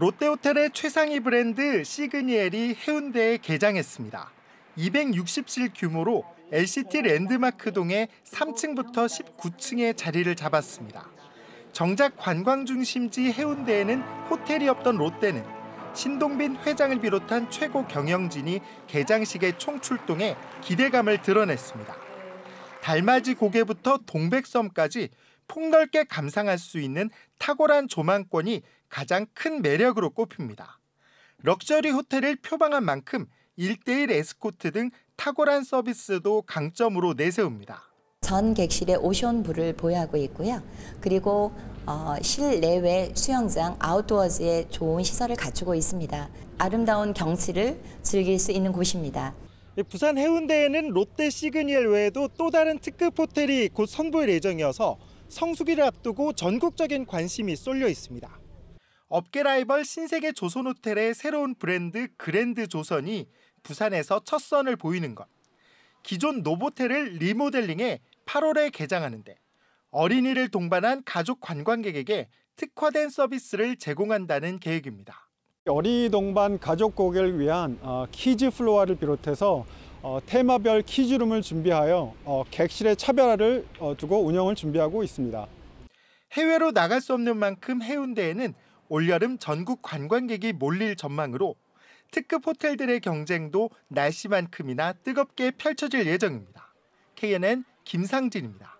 롯데호텔의 최상위 브랜드 시그니엘이 해운대에 개장했습니다. 260실 규모로 LCT 랜드마크 동의 3층부터 19층에 자리를 잡았습니다. 정작 관광 중심지 해운대에는 호텔이 없던 롯데는 신동빈 회장을 비롯한 최고 경영진이 개장식에 총출동해 기대감을 드러냈습니다. 달맞이 고개부터 동백섬까지 폭넓게 감상할 수 있는 탁월한 조망권이 가장 큰 매력으로 꼽힙니다. 럭셔리 호텔을 표방한 만큼 1대1 에스코트 등 탁월한 서비스도 강점으로 내세웁니다. 전 객실에 오션부를 보유하고 있고요. 그리고 어, 실내외 수영장, 아웃도어즈에 좋은 시설을 갖추고 있습니다. 아름다운 경치를 즐길 수 있는 곳입니다. 부산 해운대에는 롯데 시그니엘 외에도 또 다른 특급 호텔이 곧 선보일 예정이어서 성수기를 앞두고 전국적인 관심이 쏠려 있습니다. 업계 라이벌 신세계 조선호텔의 새로운 브랜드 그랜드 조선이 부산에서 첫 선을 보이는 것. 기존 노보텔을 리모델링해 8월에 개장하는데 어린이를 동반한 가족 관광객에게 특화된 서비스를 제공한다는 계획입니다. 어린이 동반 가족 고객을 위한 어, 키즈 플로어를 비롯해서 어, 테마별 키즈룸을 준비하여 어, 객실의 차별화를 어, 두고 운영을 준비하고 있습니다. 해외로 나갈 수 없는 만큼 해운대에는 올여름 전국 관광객이 몰릴 전망으로 특급 호텔들의 경쟁도 날씨만큼이나 뜨겁게 펼쳐질 예정입니다. KNN 김상진입니다.